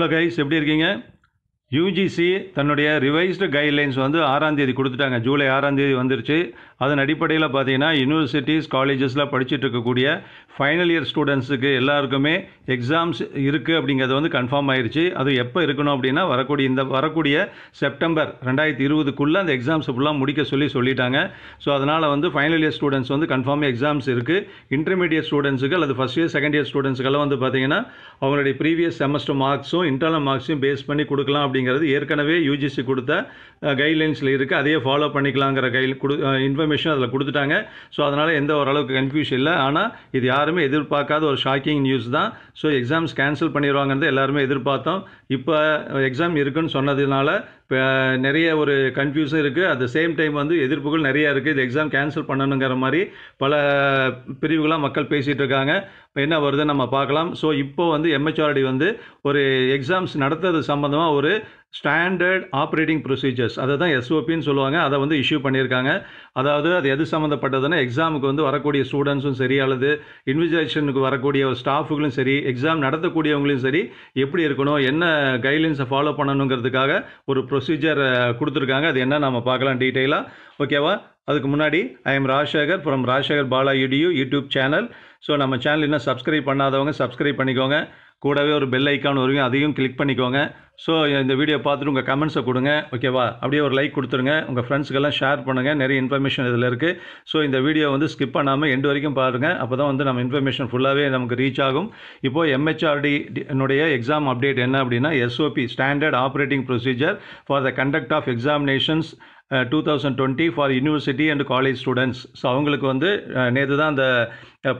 hello guys எப்படி இருக்கீங்க UGC தன்னுடைய ரிவைஸ்டு கைட்லைன்ஸ் வந்து ஆறாம் தேதி கொடுத்துட்டாங்க ஜூலை ஆறாம் தேதி வந்துருச்சு அதன் அடிப்படையில் பார்த்தீங்கன்னா யூனிவர்சிட்டிஸ் காலேஜஸில் படிச்சுட்டு இருக்கக்கூடிய ஃபைனல் இயர் ஸ்டூடெண்ட்ஸுக்கு எல்லாருக்குமே எக்ஸாம்ஸ் இருக்குது அப்படிங்கிறது வந்து கன்ஃபார்ம் ஆயிடுச்சு அது எப்போ இருக்கணும் அப்படின்னா வரக்கூடிய இந்த வரக்கூடிய செப்டம்பர் ரெண்டாயிரத்தி இருபதுக்குள்ளே அந்த எக்ஸாம்ஸ் ஃபுல்லாக முடிக்க சொல்லி சொல்லிட்டாங்க ஸோ அதனால் வந்து ஃபைனல் இயர் ஸ்டூடெண்ட்ஸ் வந்து கன்ஃபார்ம் எக்ஸாம்ஸ் இருக்குது இன்டர்மீடியட் ஸ்டூடெண்ட்ஸுக்கு அல்லது ஃபஸ்ட் இயர் செகண்ட் இயர் ஸ்டூடெண்ட்ஸுக்கெல்லாம் வந்து பார்த்தீங்கன்னா அவங்களுடைய ப்ரீவியஸ் செமஸ்டர் மார்க்ஸும் இன்டர்னல் மார்க்ஸையும் பேஸ் பண்ணி கொடுக்கலாம் அப்படி அப்படிங்கிறது ஏற்கனவே யூஜிசி கொடுத்த கைட்லைன்ஸில் இருக்குது அதையே ஃபாலோ பண்ணிக்கலாங்கிற கை கொடு இன்ஃபர்மேஷன் அதில் கொடுத்துட்டாங்க ஸோ அதனால் எந்த ஓரளவுக்கு கன்ஃபியூஷன் இல்லை ஆனால் இது யாருமே எதிர்பார்க்காத ஒரு ஷாக்கிங் நியூஸ் தான் ஸோ எக்ஸாம்ஸ் கேன்சல் பண்ணிடுவாங்கிறது எல்லாருமே எதிர்பார்த்தோம் இப்போ எக்ஸாம் இருக்குன்னு சொன்னதுனால நிறைய ஒரு கன்ஃபியூஸும் இருக்குது அட் த சேம் டைம் வந்து எதிர்ப்புகள் நிறையா இருக்குது இது எக்ஸாம் கேன்சல் பண்ணணுங்கிற மாதிரி பல பிரிவுகளாக மக்கள் பேசிகிட்டு இருக்காங்க என்ன வருதுன்னு நம்ம பார்க்கலாம் ஸோ இப்போ வந்து எம்ஹெச்ஆர்டி வந்து ஒரு எக்ஸாம்ஸ் நடத்துறது சம்மந்தமாக ஒரு ஸ்டாண்டர்ட் ஆப்ரேட்டிங் ப்ரொசீஜர்ஸ் அதை தான் எஸ்ஓபின்னு சொல்லுவாங்க அதை வந்து இஷ்யூ பண்ணியிருக்காங்க அதாவது அது எது சம்மந்தப்பட்டதுன்னா எக்ஸாமுக்கு வந்து வரக்கூடிய ஸ்டூடெண்ட்ஸும் சரி அல்லது இன்விஜேஷனுக்கு வரக்கூடிய ஸ்டாஃபுகளும் சரி எக்ஸாம் நடத்தக்கூடியவங்களையும் சரி எப்படி இருக்கணும் என்ன கைட்லைன்ஸை ஃபாலோ பண்ணணுங்கிறதுக்காக ஒரு ப்ரொசீஜர் கொடுத்துருக்காங்க அது என்ன நம்ம பார்க்கலாம் டீட்டெயிலாக ஓகேவா அதுக்கு முன்னாடி I am Rajasekar from Rajasekar Bala YouTube YouTube channel so நம்ம சேனல் இன்னும் சப்ஸ்கிரைப் பண்ணாதவங்க சப்ஸ்கிரைப் பண்ணிக்கோங்க கூடவே ஒரு பெல் ஐக்கான் வருவீங்க அதையும் கிளிக் பண்ணிக்கோங்க ஸோ இந்த வீடியோ பார்த்துட்டு உங்கள் கமெண்ட்ஸை கொடுங்க ஓகேவா அப்படியே ஒரு லைக் கொடுத்துருங்க உங்கள் ஃப்ரெண்ட்ஸுக்கெல்லாம் ஷேர் பண்ணுங்கள் நிறைய இன்ஃபர்மேஷன் இதில் இருக்குது ஸோ இந்த வீடியோ வந்து ஸ்கிப் பண்ணாமல் எண்டு வரைக்கும் பாருங்கள் அப்போ தான் வந்து நம்ம இன்ஃபர்மேஷன் ஃபுல்லாகவே நமக்கு ரீச் ஆகும் இப்போது எம்ஹெச்ஆர்டி என்னுடைய எக்ஸாம் அப்டேட் என்ன அப்படின்னா SOP standard operating procedure for the conduct of examinations two thousand twenty for university and college students so அவங்களுக்கு வந்து நேற்று தான் அந்த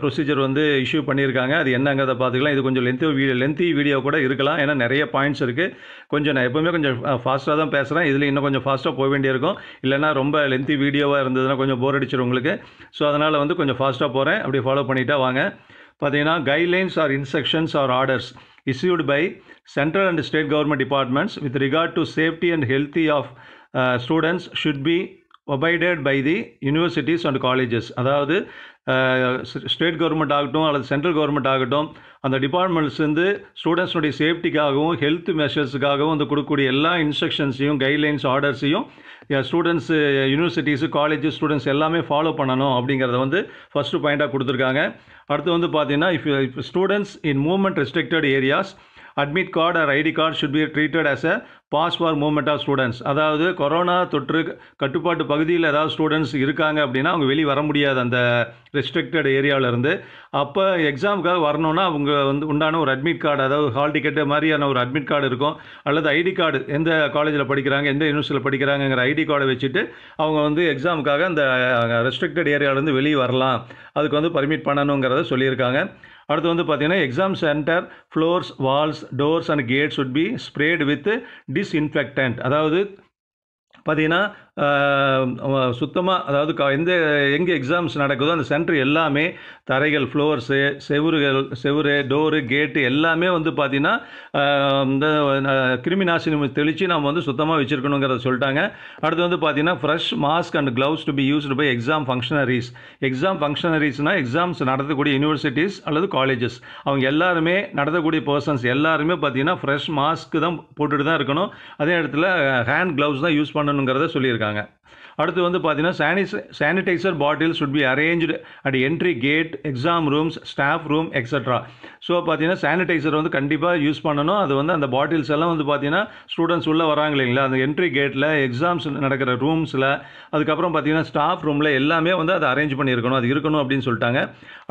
ப்ரொசீஜர் வந்து இஷ்யூ பண்ணியிருக்காங்க அது என்னங்கிறத பார்த்துக்கலாம் இது கொஞ்சம் லென்த்தி வீடியோ லென்த்தி வீடியோ கூட இருக்கலாம் ஏன்னா நிறைய பாயிண்ட்ஸ் இருக்குது கொஞ்சம் நான் எப்போவுமே கொஞ்சம் ஃபாஸ்ட்டாக தான் பேசுகிறேன் இதில் இன்னும் கொஞ்சம் ஃபாஸ்ட்டாக போக வேண்டியிருக்கும் இல்லைனா ரொம்ப லென்த்தி வீடியோவாக இருந்ததுன்னா கொஞ்சம் போர் அடிச்சிடும் உங்களுக்கு ஸோ அதனால் வந்து கொஞ்சம் ஃபாஸ்ட்டாக போகிறேன் அப்படி ஃபாலோ பண்ணிட்டா வாங்க பார்த்தீங்கன்னா guidelines or instructions or orders issued by central and state government departments with regard to safety and healthy of students should be obeyed by the universities and colleges அதாவது ஸ்டேட் uh, கவர்மெண்ட் ஆகட்டும் அல்லது central government ஆகட்டும் அந்த departments வந்து ஸ்டூடெண்ட்ஸுடைய சேஃப்டிக்காகவும் health மெஷர்ஸுக்காகவும் வந்து கொடுக்கக்கூடிய எல்லா இன்ஸ்ட்ரக்ஷன்ஸையும் கைட்லைன்ஸ் ஆர்டர்ஸையும் ஸ்டூடெண்ட்ஸு யூனிவர்சிட்டிஸு காலேஜஸ் ஸ்டூடெண்ட்ஸ் எல்லாமே ஃபாலோ பண்ணணும் அப்படிங்கிறத வந்து ஃபஸ்ட்டு பாயிண்ட்டாக கொடுத்துருக்காங்க அடுத்து வந்து பார்த்தீங்கன்னா if students in movement restricted areas admit card or ID card should be treated as a pass for moment of students அதாவது கொரோனா தொற்று கட்டுப்பாட்டு பகுதியில் ஏதாவது ஸ்டூடெண்ட்ஸ் இருக்காங்க அப்படின்னா அவங்க வெளியே வர முடியாது அந்த ரெஸ்ட்ரிக்டட் ஏரியாவிலேருந்து அப்போ எக்ஸாமுக்காக வரணும்னா அவங்க வந்து உண்டான ஒரு அட்மிட் கார்டு அதாவது ஹால் டிக்கெட்டு மாதிரியான ஒரு அட்மிட் கார்டு இருக்கும் அல்லது ஐடி கார்டு எந்த காலேஜில் படிக்கிறாங்க எந்த யூனிவர்சிட்டியில் படிக்கிறாங்கங்கிற ஐடி கார்டை வச்சுட்டு அவங்க வந்து எக்ஸாமுக்காக அந்த ரெஸ்ட்ரிக்டட் ஏரியாவிலேருந்து வெளியே வரலாம் அதுக்கு வந்து பர்மிட் பண்ணணுங்கிறத சொல்லியிருக்காங்க அடுத்து வந்து பார்த்தீங்கன்னா exam centre floors walls doors and gates would be sprayed with the disinfectant அதாவது பார்த்தீங்கன்னா சுத்தமாக அதாவது கா எந்த எங்கே எக்ஸாம்ஸ் நடக்குதோ அந்த சென்டர் எல்லாமே தரைகள் ஃப்ளோர்ஸு செவுறுகள் செவுறு டோரு கேட்டு எல்லாமே வந்து பார்த்திங்கன்னா இந்த கிருமி நாசினி தெளித்து நம்ம வந்து சுத்தமாக வச்சுருக்கணுங்கிறத சொல்லிட்டாங்க அடுத்து வந்து பார்த்திங்கன்னா fresh mask and gloves to be used by exam functionaries exam ஃபங்க்ஷனரிஸ்னால் எக்ஸாம்ஸ் நடத்தக்கூடிய யூனிவர்சிட்டிஸ் அல்லது காலேஜஸ் அவங்க எல்லாருமே நடத்தக்கூடிய பர்சன்ஸ் எல்லாருமே பார்த்திங்கன்னா ஃப்ரெஷ் மாஸ்க்கு தான் போட்டுட்டு தான் இருக்கணும் அதே இடத்துல ஹேண்ட் க்ளவுஸ் தான் யூஸ் பண்ணணுங்கிறத சொல்லியிருக்காங்க 啊。அடுத்து வந்து பார்த்தீங்கன்னா சானிஸ் sanitizer bottle should be arrange at entry gate exam rooms staff room extra so பார்த்தீங்கன்னா சானிடைசர் வந்து கண்டிப்பாக யூஸ் பண்ணணும் அது வந்து அந்த பாட்டில்ஸ் எல்லாம் வந்து பார்த்தீங்கன்னா ஸ்டூடெண்ட்ஸ் உள்ளே வராங்க இல்லைங்களா அந்த என்ட்ரி கேட்டில் எக்ஸாம்ஸ் நடக்கிற ரூம்ஸில் அதுக்கப்புறம் பார்த்தீங்கன்னா ஸ்டாஃப் ரூமில் எல்லாமே வந்து அதை அரேஞ்ச் பண்ணியிருக்கணும் அது இருக்கணும் அப்படின்னு சொல்லிட்டாங்க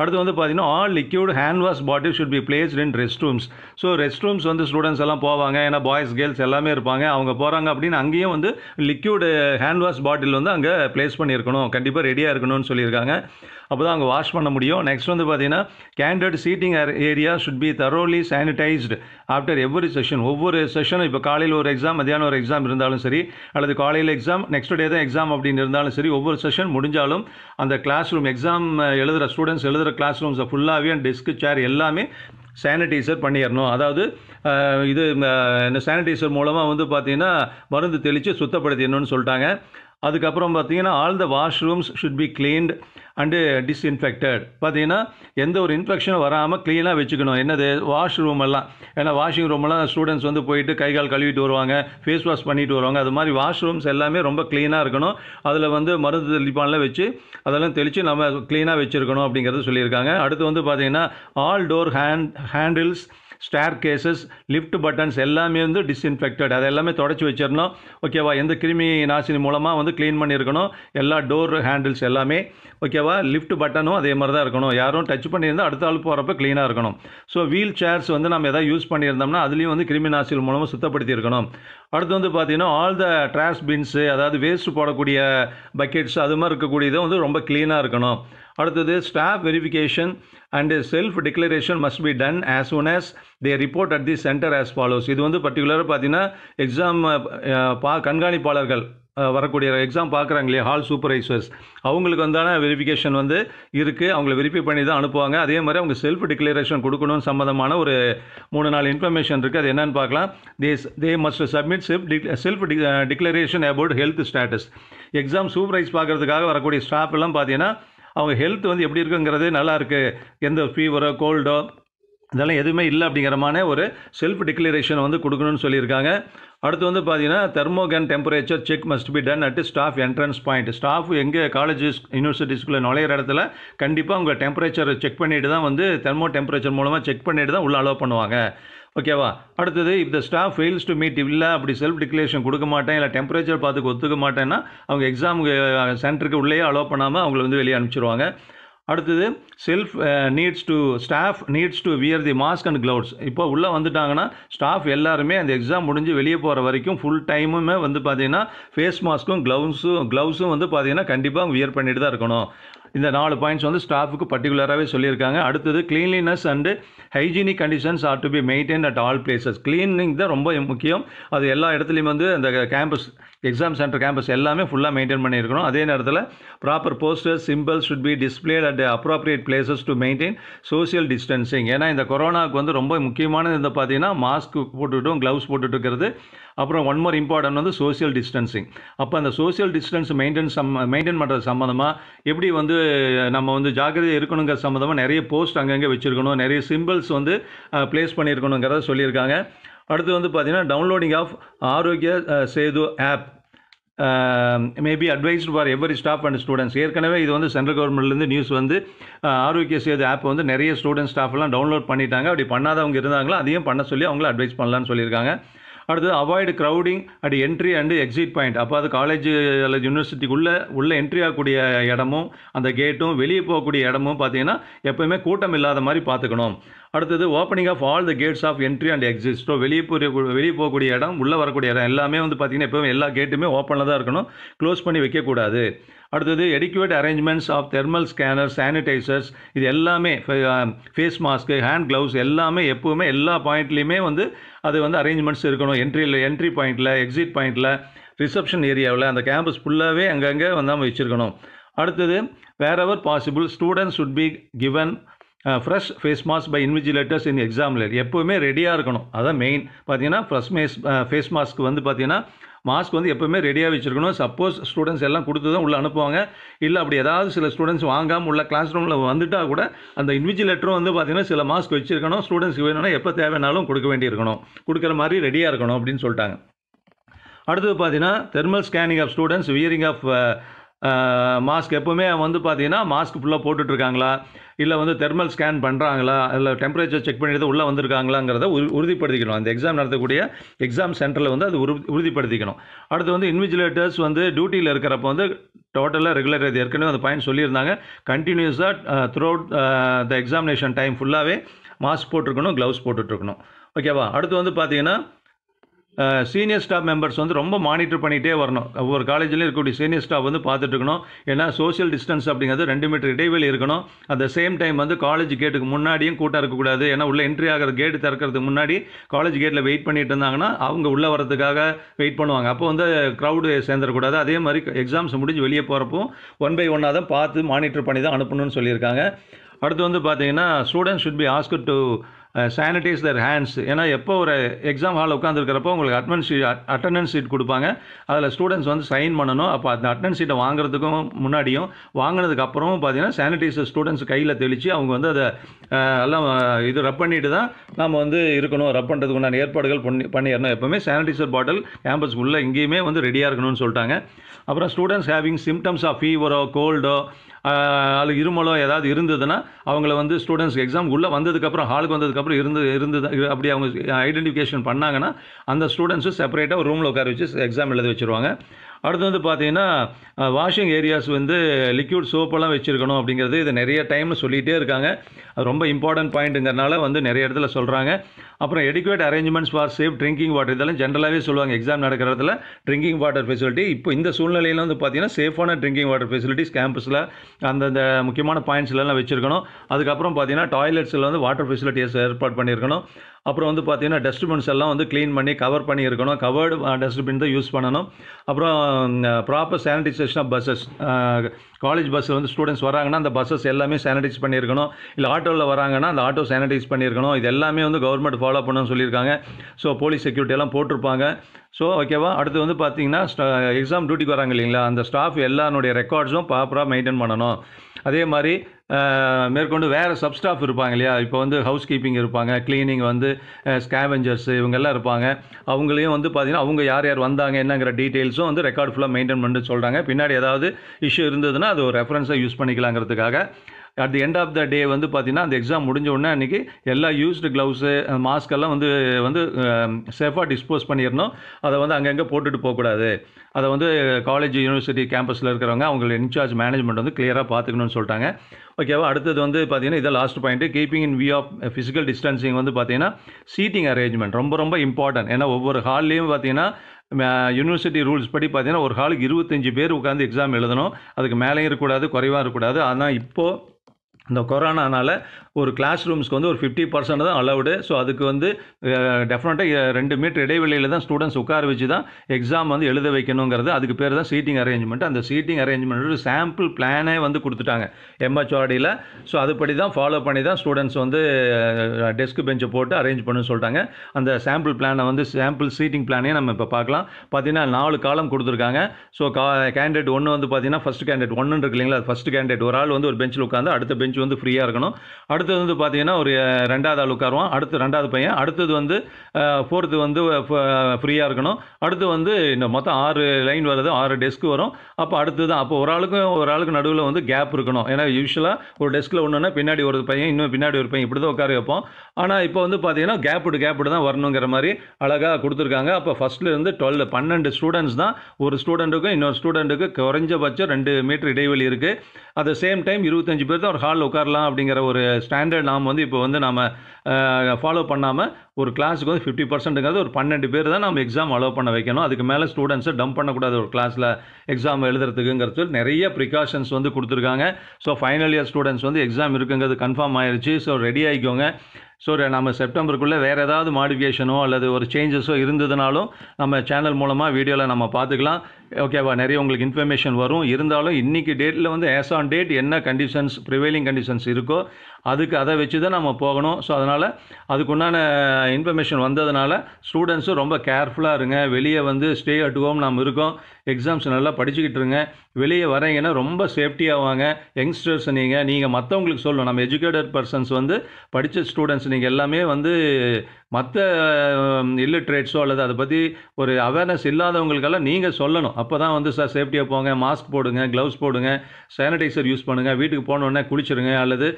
அடுத்து வந்து பார்த்தீங்கன்னா all liquid hand wash bottle should be placed in rest rooms so rest rooms வந்து ஸ்டூடெண்ட்ஸ் எல்லாம் போவாங்க ஏன்னா பாய்ஸ் கேர்ள்ஸ் எல்லாமே இருப்பாங்க அவங்க போகிறாங்க அப்படின்னு அங்கேயும் வந்து லிக்யூடு ஹேண்ட் வாஷ் பாட்டில் வந்து அங்கே ப்ளேஸ் பண்ணியிருக்கணும் கண்டிப்பாக ரெடியாக இருக்கணும்னு சொல்லியிருக்காங்க அப்போ தான் அங்கே வாஷ் பண்ண முடியும் நெக்ஸ்ட் வந்து பார்த்தீங்கன்னா candidate seating area should be thoroughly sanitized after every session ஒவ்வொரு செஷனும் இப்போ காலையில் ஒரு எக்ஸாம் மத்தியானம் ஒரு எக்ஸாம் இருந்தாலும் சரி அல்லது காலையில் எக்ஸாம் நெக்ஸ்ட் டே தான் எக்ஸாம் அப்படின்னு இருந்தாலும் சரி ஒவ்வொரு செஷன் முடிஞ்சாலும் அந்த கிளாஸ் ரூம் எக்ஸாம் எழுதுகிற ஸ்டூடெண்ட்ஸ் எழுதுகிற கிளாஸ் ரூம்ஸை ஃபுல்லாகவே டெஸ்க்கு சேர் எல்லாமே சானிடைசர் பண்ணிடணும் அதாவது இது இந்த சானிடைசர் மூலமாக வந்து பார்த்திங்கன்னா மருந்து தெளித்து சுத்தப்படுத்திடணும்னு சொல்லிட்டாங்க அதுக்கப்புறம் பார்த்தீங்கன்னா all the washrooms should be cleaned and disinfected பார்த்தீங்கன்னா எந்த ஒரு இன்ஃபெக்ஷனும் வராமல் க்ளீனாக வச்சுக்கணும் என்னது வாஷ் ரூம் எல்லாம் ஏன்னா வாஷிங் ரூம்லாம் ஸ்டூடெண்ட்ஸ் வந்து போயிட்டு கை கால் கழுவிட்டு வருவாங்க ஃபேஸ் வாஷ் பண்ணிட்டு வருவாங்க அது மாதிரி வாஷ் ரூம்ஸ் எல்லாமே ரொம்ப க்ளீனாக இருக்கணும் அதில் வந்து மருந்து தெளிப்பான்லாம் வச்சு அதெல்லாம் தெளித்து நம்ம க்ளீனாக வச்சுருக்கணும் அப்படிங்கிறது சொல்லியிருக்காங்க அடுத்து வந்து பார்த்திங்கன்னா all door hand handles stair cases lift buttons எல்லாமே வந்து டிஸ்இன்ஃபெக்டட் அது எல்லாமே தொடச்சி வச்சிடணும் ஓகேவா எந்த கிருமி நாசினி மூலமாக வந்து க்ளீன் பண்ணியிருக்கணும் எல்லா டோர் ஹேண்டில்ஸ் எல்லாமே ஓகேவா லிஃப்ட் பட்டனும் அதே மாதிரி தான் இருக்கணும் யாரும் டச் பண்ணியிருந்தால் அடுத்த ஆள் போகிறப்ப க்ளீனாக இருக்கணும் ஸோ வீல் சேர்ஸ் வந்து நம்ம எதாவது யூஸ் பண்ணியிருந்தோம்னா அதுலேயும் வந்து கிருமி நாசினி மூலமாக சுத்தப்படுத்தி இருக்கணும் அடுத்து வந்து பார்த்தீங்கன்னா ஆல் த ட்ராஷ் பின்ஸு அதாவது வேஸ்ட் போடக்கூடிய பக்கெட்ஸ் அது மாதிரி இருக்கக்கூடியதும் வந்து ரொம்ப க்ளீனாக இருக்கணும் அடுத்தது staff verification and self declaration must be done as soon as they report at the centre as follows இது வந்து பர்டிகுலராக பார்த்தீங்கன்னா எக்ஸாம் பா கண்காணிப்பாளர்கள் வரக்கூடிய எக்ஸாம் பார்க்குறாங்க இல்லையா ஹால் சூப்பர்வைசர்ஸ் அவங்களுக்கு வந்தான வெரிஃபிகேஷன் வந்து இருக்குது அவங்கள வெரிஃபை பண்ணி தான் அனுப்புவாங்க அதே மாதிரி அவங்க செல்ஃப் டிக்ளரேஷன் கொடுக்கணும் சம்மந்தமான ஒரு மூணு நாலு இன்ஃபர்மேஷன் இருக்குது அது என்னென்னு பார்க்கலாம் they they must submit self self declaration about health status exam supervise பார்க்குறதுக்காக வரக்கூடிய ஸ்டாஃப் எல்லாம் பார்த்தீங்கன்னா அவங்க ஹெல்த் வந்து எப்படி இருக்குங்கிறது நல்லா எந்த ஃபீவரோ கோல்டோ இதெல்லாம் எதுவுமே இல்லை அப்படிங்கிறமான ஒரு செல்ஃப் டிக்ளரேஷன் வந்து கொடுக்கணும்னு சொல்லியிருக்காங்க அடுத்து வந்து பார்த்தீங்கன்னா thermogun temperature check must be done at staff entrance point staff எங்கே காலேஜஸ் யூனிவர்சிட்டிஸ்குள்ளே நுழையிற இடத்துல கண்டிப்பாக உங்கள் டெம்பரேச்சர் செக் பண்ணிவிட்டு தான் வந்து தெர்மோ டெம்பரேச்சர் மூலமாக செக் பண்ணிவிட்டு தான் உள்ளே அலோவ் பண்ணுவாங்க ஓகேவா அடுத்தது if the staff fails to meet இல்லை அப்படி செல்ஃப் டிக்ளேஷன் கொடுக்க மாட்டேன் இல்லை டெம்பரேச்சர் பார்த்து ஒத்துக்க மாட்டேன்னா அவங்க எக்ஸாம் சென்டருக்கு உள்ளேயே அலோவ் பண்ணாமல் அவங்களை வந்து வெளியே அனுப்பிச்சிடுவாங்க அடுத்தது self needs to staff needs to wear the mask and gloves இப்போ உள்ளே வந்துட்டாங்கன்னா ஸ்டாஃப் எல்லாருமே அந்த எக்ஸாம் முடிஞ்சு வெளியே போகிற வரைக்கும் ஃபுல் டைமுமே வந்து பார்த்திங்கன்னா ஃபேஸ் மாஸ்க்கும் க்ளவுஸும் க்ளவுஸும் வந்து பார்த்தீங்கன்னா கண்டிப்பாக வியர் பண்ணிட்டு தான் இருக்கணும் இந்த நாலு பாயிண்ட்ஸ் வந்து ஸ்டாஃபுக்கு பர்டிகுலராகவே சொல்லியிருக்காங்க அடுத்தது cleanliness and hygienic conditions are to be maintain at all places cleaning தான் ரொம்ப முக்கியம் அது எல்லா இடத்துலையும் வந்து அந்த கேம்பஸ் எக்ஸாம் சென்டர் கேம்பஸ் எல்லாமே ஃபுல்லாக மெயின்டைன் பண்ணியிருக்கணும் அதே நேரத்தில் proper posters symbols should be displayed at appropriate places to maintain social distancing ஏன்னா இந்த கொரோனாவுக்கு வந்து ரொம்ப முக்கியமானது இந்த பார்த்தீங்கன்னா மாஸ்க் போட்டுட்டும் க்ளவுஸ் போட்டுட்டு இருக்கிறது அப்புறம் ஒன் மோர் இம்பார்ட்டன்ட் வந்து சோசியல் டிஸ்டன்சிங் அப்போ அந்த சோசியல் டிஸ்டன்ஸ் மெயின்டைன் சம் மெயின்டைன் பண்ணுறது சம்மந்தமாக எப்படி வந்து நம்ம வந்து ஜாக்கிரதையாக இருக்கணுங்கிற சம்மந்தமாக நிறைய போஸ்ட் அங்கங்கே வச்சுருக்கணும் நிறைய சிம்பிள்ஸ் வந்து ப்ளேஸ் பண்ணியிருக்கணுங்கிறத சொல்லியிருக்காங்க அடுத்து வந்து பார்த்திங்கன்னா downloading of Aarogya Setu app maybe advised for every staff and students ஏற்கனவே இது வந்து சென்ட்ரல் கவர்மெண்ட்லேருந்து நியூஸ் வந்து ஆரோக்கிய சேது ஆப் வந்து நிறைய ஸ்டூடெண்ட் ஸ்டாஃப்லாம் டவுன்லோட் பண்ணிட்டாங்க அப்படி பண்ணாதவங்க இருந்தாங்களோ அதையும் பண்ண சொல்லி அவங்கள அட்வைஸ் பண்ணலான்னு சொல்லியிருக்காங்க அடுத்தது avoid crowding at entry and exit point அப்போ அது காலேஜ் அல்லது யூனிவர்சிட்டிக்குள்ளே உள்ளே என்ட்ரி ஆகக்கூடிய இடமும் அந்த கேட்டும் வெளியே போகக்கூடிய இடமும் பார்த்தீங்கன்னா எப்போயுமே கூட்டம் இல்லாத மாதிரி பார்த்துக்கணும் அடுத்தது opening of all the gates of entry and exit so வெளியே போய் வெளியே போகக்கூடிய இடம் உள்ளே வரக்கூடிய இடம் எல்லாமே வந்து பார்த்திங்கன்னா எப்போவுமே எல்லா கேட்டுமே ஓப்பனில் தான் இருக்கணும் க்ளோஸ் பண்ணி வைக்கக்கூடாது அடுத்தது adequate arrangements of thermal scanner sanitizers இது எல்லாமே ஃபேஸ் மாஸ்க்கு ஹேண்ட் க்ளவுஸ் எல்லாமே எப்போவுமே எல்லா பாயிண்ட்லேயுமே வந்து அது வந்து அரேஞ்ச்மெண்ட்ஸ் இருக்கணும் என்ட்ரியில் என்ட்ரி பாயிண்ட்டில் எக்ஸிட் பாயிண்ட்டில் ரிசப்ஷன் ஏரியாவில் அந்த கேம்பஸ் ஃபுல்லாகவே அங்கங்கே வந்து நம்ம வச்சுருக்கணும் அடுத்தது wherever possible students should be given fresh face mask by invigilators in எக்ஸாம்லேயர் எப்போவுமே ரெடியாக இருக்கணும் அதான் மெயின் பார்த்தீங்கன்னா ஃப்ரெஷ் மேஸ் ஃபேஸ் மாஸ்க் வந்து பார்த்திங்கன்னா மாஸ்க் வந்து எப்போவுமே ரெடியாக வச்சுருக்கணும் சப்போஸ் ஸ்டூடெண்ட்ஸ் எல்லாம் கொடுத்து தான் உள்ளே அனுப்புவாங்க இல்லை அப்படி ஏதாவது சில ஸ்டூடெண்ட்ஸ் வாங்காமல் உள்ள கிளாஸ் ரூமில் வந்துட்டால் கூட அந்த இன்விஜிலேட்டரும் வந்து பார்த்திங்கன்னா சில மாஸ்க் வச்சுருக்கணும் ஸ்டூடெண்ட்ஸ்க்கு வேணும்னா எப்போ தேவைனாலும் கொடுக்க வேண்டியிருக்கணும் கொடுக்குற மாதிரி ரெடியாக இருக்கணும் அப்படின்னு சொல்லிட்டாங்க அடுத்தது பார்த்தீங்கன்னா thermal scanning of students wearing of mask எப்போவுமே வந்து பார்த்தீங்கன்னா மாஸ்க் ஃபுல்லாக போட்டுட்ருக்காங்களா இல்லை வந்து தெர்மல் ஸ்கேன் பண்ணுறாங்களா இல்லை டெம்பரேச்சர் செக் பண்ணிவிட்டு உள்ளே வந்திருக்காங்களாங்கிறத உறுதிப்படுத்திக்கணும் அந்த எக்ஸாம் நடத்தக்கூடிய எக்ஸாம் சென்டரில் வந்து அது உறுதிப்படுத்திக்கணும் அடுத்து வந்து இன்விஜிலேட்டர்ஸ் வந்து டியூட்டியில் இருக்கிறப்ப வந்து டோட்டலாக ரெகுலர் இது ஏற்கனவே அந்த பாயிண்ட் சொல்லியிருந்தாங்க கண்டினியூஸாக throughout the examination time ஃபுல்லாகவே மாஸ்க் போட்டிருக்கணும் க்ளவுஸ் போட்டுட்ருக்கணும் ஓகேவா அடுத்து வந்து பார்த்தீங்கன்னா சீனியர் ஸ்டாஃப் மெம்பர்ஸ் வந்து ரொம்ப மானிட்டர் பண்ணிகிட்டே வரணும் ஒவ்வொரு காலேஜ்லேயும் இருக்கக்கூடிய சீனியர் ஸ்டாஃப் வந்து பார்த்துட்டு இருக்கணும் ஏன்னா சோஷியல் டிஸ்டன்ஸ் அப்படிங்கிறது ரெண்டு மீட்டர் இடைவெளி இருக்கணும் அட் த சேம் டைம் வந்து காலேஜ் கேட்டுக்கு முன்னாடியும் கூட்டம் இருக்கக்கூடாது ஏன்னா உள்ளே என்ட்ரி ஆகிற கேட்டு திறக்கிறதுக்கு முன்னாடி காலேஜ் கேட்டில் வெயிட் பண்ணிட்டு இருந்தாங்கன்னா அவங்க உள்ளே வரதுக்காக வெயிட் பண்ணுவாங்க அப்போ வந்து க்ரௌடு சேர்ந்துடக்கூடாது அதே மாதிரி எக்ஸாம்ஸ் முடிஞ்சு வெளியே போகிறப்போ ஒன் பை ஒன்னாக தான் பார்த்து மானிட்டர் பண்ணி தான் அனுப்பணும்னு சொல்லியிருக்காங்க அடுத்து வந்து பார்த்தீங்கன்னா students should be asked to sanitise their hands ஏன்னா எப்போ ஒரு எக்ஸாம் ஹாலில் உட்காந்துருக்கிறப்போ உங்களுக்கு அட்மன் ஷீட் அட்டண்டன்ஸ் ஷீட் கொடுப்பாங்க அதில் ஸ்டூடெண்ட்ஸ் வந்து சைன் பண்ணணும் அப்போ அந்த அட்டண்டன்ஸ் ஷீட்டை வாங்குறதுக்கும் முன்னாடியும் வாங்கினதுக்கு அப்புறமும் பார்த்தீங்கன்னா சானிடைசர் ஸ்டூடெண்ட்ஸ் கையில் தெளித்து அவங்க வந்து அதை எல்லாம் இது ரப் பண்ணிட்டு தான் நம்ம வந்து இருக்கணும் ரப் பண்ணுறதுக்கு உண்டான ஏற்பாடுகள் பண்ணி பண்ணிடணும் எப்போவுமே சானிடைசர் பாட்டில் கேம்பஸ் உள்ளே எங்கேயுமே வந்து ரெடியாக இருக்கணும்னு சொல்லிட்டாங்க அப்புறம் ஸ்டூடெண்ட்ஸ் ஹேவிங் சிம்டம்ஸ் ஆஃப் ஃபீவரோ கோல்டோ அது இருமலோ ஏதாவது இருந்ததுன்னா அவங்கள வந்து ஸ்டூடெண்ட்ஸ்க்கு எக்ஸாம் உள்ளே வந்ததுக்கப்புறம் ஹாலுக்கு வந்ததுக்கப்புறம் இருந்து இருந்தது அப்படி அவங்க ஐடென்டிஃபிகேஷன் பண்ணாங்கன்னா அந்த ஸ்டூடெண்ட்ஸும் செப்பரேட்டாக ஒரு ரூமில் உட்கார வச்சு எக்ஸாம் எழுத வச்சுருவாங்க அடுத்து வந்து பார்த்தீங்கன்னா வாஷிங் ஏரியாஸ் வந்து லிக்யூட் சோப்பெல்லாம் வச்சுருக்கணும் அப்படிங்கிறது இது நிறைய டைம்னு சொல்லிகிட்டே இருக்காங்க அது ரொம்ப இம்பார்ட்டன்ட் பாயிண்ட்டுங்கிறனால வந்து நிறைய இடத்துல சொல்கிறாங்க அப்புறம் adequate arrangements for safe drinking water இதெல்லாம் ஜென்ரலாகவே சொல்லுவாங்க எக்ஸாம் நடக்கிற இடத்துல ட்ரிங்கிங் வாட்டர் ஃபெசிலிட்டி இப்போ இந்த சூழ்நிலையில் வந்து பார்த்தீங்கன்னா சேஃபான ட்ரிங்கிங் வாட்டர் ஃபெசிலிட்டிஸ் கேம்பஸில் அந்தந்த முக்கியமான பாயிண்ட்ஸ்லாம் வச்சுருக்கணும் அதுக்கப்புறம் பார்த்தீங்கன்னா டாய்லெட்ஸில் வந்து வாட்டர் ஃபெசிலிட்டிஸ் ஏற்பாடு பண்ணியிருக்கணும் அப்புறம் வந்து பார்த்திங்கன்னா டஸ்ட்பின்ஸ் எல்லாம் வந்து க்ளீன் பண்ணி கவர் பண்ணி இருக்கணும் கவர்டு டஸ்ட்பின் தான் யூஸ் பண்ணணும் அப்புறம் proper sanitisation of buses college பஸ்ஸில் வந்து ஸ்டூடெண்ட்ஸ் வராங்கன்னா அந்த பஸ்ஸஸ் எல்லாமே சானிடைஸ் பண்ணியிருக்கணும் இல்லை ஆட்டோவில் வராங்கன்னா அந்த ஆட்டோ சானிடைஸ் பண்ணியிருக்கணும் இது எல்லாமே வந்து கவர்மெண்ட் ஃபாலோ பண்ணணும்னு சொல்லியிருக்காங்க ஸோ போலீஸ் செக்யூரிட்டி எல்லாம் போட்டிருப்பாங்க ஸோ ஓகேவா அடுத்து வந்து பார்த்தீங்கன்னா எக்ஸாம் டியூட்டிக்கு வராங்க இல்லைங்களா அந்த ஸ்டாஃப் எல்லாருடைய ரெக்கார்ட்ஸும் ப்ராப்பராக மெயின்டைன் பண்ணணும் அதே மாதிரி மேற்கொண்டு வேறு சப் ஸ்டாஃப் இருப்பாங்க இல்லையா இப்போ வந்து ஹவுஸ் கீப்பிங் இருப்பாங்க க்ளீனிங் வந்து ஸ்கேவெஞ்சர்ஸ் இவங்கெல்லாம் இருப்பாங்க அவங்களையும் வந்து பார்த்திங்கன்னா அவங்க யார் யார் வந்தாங்க என்னங்கிற டீட்டெயில்ஸும் வந்து ரெக்கார்ட் ஃபுல்லாக மெயின்டைன் பண்ணிட்டு சொல்கிறாங்க பின்னாடி ஏதாவது இஷ்யூ இருந்ததுன்னா அது ஒரு ரெஃபரன்ஸாக யூஸ் பண்ணிக்கலாங்கிறதுக்காக at the end of the day வந்து பார்த்திங்கன்னா அந்த எக்ஸாம் முடிஞ்ச உடனே அன்றைக்கி எல்லா யூஸ்டு க்ளவுஸு மாஸ்கெல்லாம் வந்து வந்து சேஃபாக டிஸ்போஸ் பண்ணிடணும் அதை வந்து அங்கங்கே போட்டுட்டு போகக்கூடாது அதை வந்து காலேஜ் யூனிவர்சிட்டி கேம்பஸில் இருக்கிறவங்க அவங்களோட இன்சார்ஜ் மேனேஜ்மெண்ட் வந்து கிளியராக பார்த்துக்கணும்னு சொல்லிட்டாங்க ஓகேவா அடுத்தது வந்து பார்த்தீங்கன்னா இதை last point keeping in view of physical distancing வந்து பார்த்தீங்கன்னா சீட்டிங் அரேஞ்ச்மெண்ட் ரொம்ப ரொம்ப இம்பார்ட்டன்ட் ஏன்னா ஒவ்வொரு ஹால்லேயும் பார்த்தீங்கன்னா யூனிவர்சிட்டி ரூல்ஸ் படி பார்த்தீங்கன்னா ஒரு ஹாலுக்கு இருபத்தஞ்சி பேர் உட்காந்து எக்ஸாம் எழுதணும் அதுக்கு மேலேயும் இருக்கக்கூடாது குறைவாக இருக்கக்கூடாது ஆனால் இப்போது இந்த கொரோனானால் ஒரு கிளாஸ் ரூம்ஸ்க்கு வந்து ஒரு ஃபிஃப்டி பர்சன்ட் தான் அலவுடு ஸோ அதுக்கு வந்து டெஃபினட்டாக ரெண்டு மீட்டர் இடைவெளியில் தான் ஸ்டூடெண்ட்ஸ் உட்கார வச்சு தான் எக்ஸாம் வந்து எழுத வைக்கணுங்கிறது அதுக்கு பேர் தான் சீட்டிங் அரேஞ்ச்மெண்ட் அந்த சீட்டிங் அரேஞ்ச்மெண்ட் சாம்பிள் பிளானே வந்து கொடுத்துட்டாங்க எம்ஹெச்ஆடியில் ஸோ அதுபடி தான் ஃபாலோ பண்ணி தான் ஸ்டூடெண்ட்ஸ் வந்து டெஸ்க் பெஞ்சை போட்டு அரேஞ்ச் பண்ணுன்னு சொல்லிட்டாங்க அந்த சாம்பிள் பிளானை வந்து சாம்பிள் சீட்டிங் பிளானே நம்ம இப்போ பார்க்கலாம் பார்த்தீங்கன்னா நாலு காலம் கொடுத்துருக்காங்க ஸோ கா கேண்டிடேட் ஒன்று வந்து பார்த்தீங்கன்னா ஃபஸ்ட் கேண்டிடேட் ஒன்று இருக்கு இல்லைங்களா ஃபஸ்ட் கேண்டிடேட் ஒரு ஆள் வந்து ஒரு பெஞ்சில் உட்காந்து அடுத்த பெஞ்ச் ஃபஸ்ட்டு வந்து ஃப்ரீயாக இருக்கணும் அடுத்தது வந்து பார்த்தீங்கன்னா ஒரு ரெண்டாவது ஆள் உட்காருவான் அடுத்து ரெண்டாவது பையன் அடுத்தது வந்து ஃபோர்த்து வந்து ஃப்ரீயாக இருக்கணும் அடுத்து வந்து இந்த மொத்தம் ஆறு லைன் வருது ஆறு டெஸ்க் வரும் அப்போ அடுத்து தான் அப்போ ஒரு ஆளுக்கும் ஒரு ஆளுக்கு நடுவில் வந்து கேப் இருக்கணும் ஏன்னா யூஸ்வலாக ஒரு டெஸ்கில் ஒன்றுனா பின்னாடி ஒரு பையன் இன்னும் பின்னாடி ஒரு பையன் இப்படி தான் உட்கார வைப்போம் ஆனால் இப்போ வந்து பார்த்தீங்கன்னா கேப்புடு கேப்புடு தான் வரணுங்கிற மாதிரி அழகாக கொடுத்துருக்காங்க அப்போ ஃபஸ்ட்லேருந்து டுவெல் பன்னெண்டு ஸ்டூடெண்ட்ஸ் தான் ஒரு ஸ்டூடெண்ட்டுக்கும் இன்னொரு ஸ்டூடெண்ட்டுக்கு குறைஞ்சபட்சம் ரெண்டு மீட்டர் இடைவெளி இருக்குது அட் த சேம் டைம் இருபத்தஞ்சு பேர் தான் ஒரு ஹால் உட்காரலாம் அப்படிங்கிற ஒரு ஸ்டாண்டர்ட் நாம் வந்து இப்போ வந்து நாம் ஃபாலோ பண்ணாமல் ஒரு கிளாஸுக்கு வந்து ஃபிஃப்டி பர்சன்ட்டுங்கிறது ஒரு பன்னெண்டு பேர் தான் நம்ம எக்ஸாம் அலோவ் பண்ண வைக்கணும் அதுக்கு மேலே ஸ்டூடெண்ட்ஸை டம்ப் பண்ணக்கூடாது ஒரு கிளாஸில் எக்ஸாம் எழுதுறதுக்குங்கிறது சொல்லி நிறைய ப்ரிகாஷன்ஸ் வந்து கொடுத்துருக்காங்க ஸோ ஃபைனல் இயர் ஸ்டூடெண்ட்ஸ் வந்து எக்ஸாம் இருக்குங்கிறது கன்ஃபார்ம் ஆயிடுச்சு ஸோ ரெடி ஆகிக்கோங்க ஸோ நம்ம செப்டம்பருக்குள்ளே வேறு ஏதாவது மாடிஃபிகேஷனோ அல்லது ஒரு சேஞ்சஸோ இருந்ததுனாலும் நம்ம சேனல் மூலமாக வீடியோவில் நம்ம பார்த்துக்கலாம் ஓகேவா நிறைய உங்களுக்கு இன்ஃபர்மேஷன் வரும் இருந்தாலும் இன்றைக்கி டேட்டில் வந்து ஆஸ் ஆன் டேட் என்ன கண்டிஷன்ஸ் ப்ரிவைலிங் கண்டிஷன்ஸ் இருக்கோ அதுக்கு அதை வச்சு தான் நம்ம போகணும் ஸோ அதனால் அதுக்குண்டான இன்ஃபர்மேஷன் வந்ததுனால ஸ்டூடெண்ட்ஸும் ரொம்ப கேர்ஃபுல்லாக இருங்க வெளியே வந்து ஸ்டே அட் ஹோம் நாம் இருக்கோம் எக்ஸாம்ஸ் நல்லா படிச்சுக்கிட்டு இருங்க வெளியே வரீங்கன்னா ரொம்ப சேஃப்டியாக வாங்க யங்ஸ்டர்ஸ் நீங்கள் நீங்கள் மற்றவங்களுக்கு சொல்லணும் நம்ம எஜுகேட்டட் பர்சன்ஸ் வந்து படித்த ஸ்டூடெண்ட்ஸ் நீங்கள் எல்லாமே வந்து மற்ற இல்லிட்ரேட்ஸோ அல்லது அதை பற்றி ஒரு அவேர்னஸ் இல்லாதவங்களுக்கெல்லாம் நீங்கள் சொல்லணும் அப்போ தான் வந்து சார் சேஃப்டியாக போங்க மாஸ்க் போடுங்க க்ளவுஸ் போடுங்க சானிடைசர் யூஸ் பண்ணுங்கள் வீட்டுக்கு போனோடனே குளிச்சிருங்க அல்லது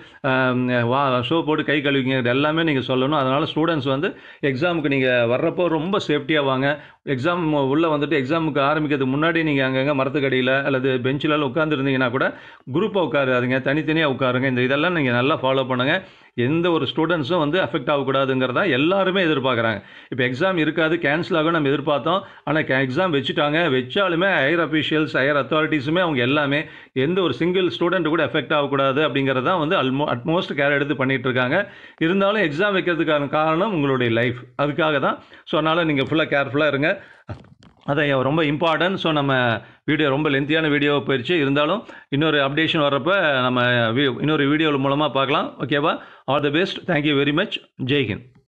வா ஷோ போட்டு கை கழுவிங்க இது எல்லாமே நீங்கள் சொல்லணும் அதனால் ஸ்டூடெண்ட்ஸ் வந்து எக்ஸாமுக்கு நீங்கள் வர்றப்போ ரொம்ப சேஃப்டியாக வாங்க எக்ஸாம் உள்ளே வந்துட்டு எக்ஸாமுக்கு ஆரம்பிக்கிறதுக்கு முன்னாடி நீங்கள் அங்கங்கே மரத்துக்கடியில் அல்லது பெஞ்சிலெல்லாம் உட்காந்துருந்தீங்கன்னா கூட குரூப்பாக உட்காராதுங்க தனித்தனியாக உட்காருங்க இந்த இதெல்லாம் நீங்கள் நல்லா ஃபாலோ பண்ணுங்கள் எந்த ஒரு ஸ்டூடெண்ட்ஸும் வந்து அஃபெக்ட் ஆகக்கூடாதுங்கிறதா எல்லாருமே எதிர்பார்க்குறாங்க இப்போ எக்ஸாம் இருக்காது கேன்சல் ஆகும் நம்ம எதிர்பார்த்தோம் ஆனால் எக்ஸாம் வச்சுட்டாங்க வச்சாலுமே ஹையர் அஃபீஷியல்ஸ் ஹையர் அத்தாரிட்டிஸுமே அவங்க எல்லாமே எந்த ஒரு சிங்கிள் ஸ்டூடெண்ட் கூட எஃபெக்ட் ஆகக்கூடாது அப்படிங்கிறது தான் வந்து அல்மோ அட்மோஸ்ட் கேர் எடுத்து பண்ணிகிட்டு இருக்காங்க இருந்தாலும் எக்ஸாம் வைக்கிறதுக்கான காரணம் உங்களுடைய லைஃப் அதுக்காக தான் ஸோ அதனால் நீங்கள் ஃபுல்லாக கேர்ஃபுல்லாக இருங்க அதை ரொம்ப இம்பார்ட்டன்ட் ஸோ நம்ம வீடியோ ரொம்ப லென்த்தியான வீடியோவை போயிடுச்சு இருந்தாலும் இன்னொரு அப்டேஷன் வர்றப்ப நம்ம இன்னொரு வீடியோ மூலமாக பார்க்கலாம் ஓகேவா all the best thank you very much Jai Hind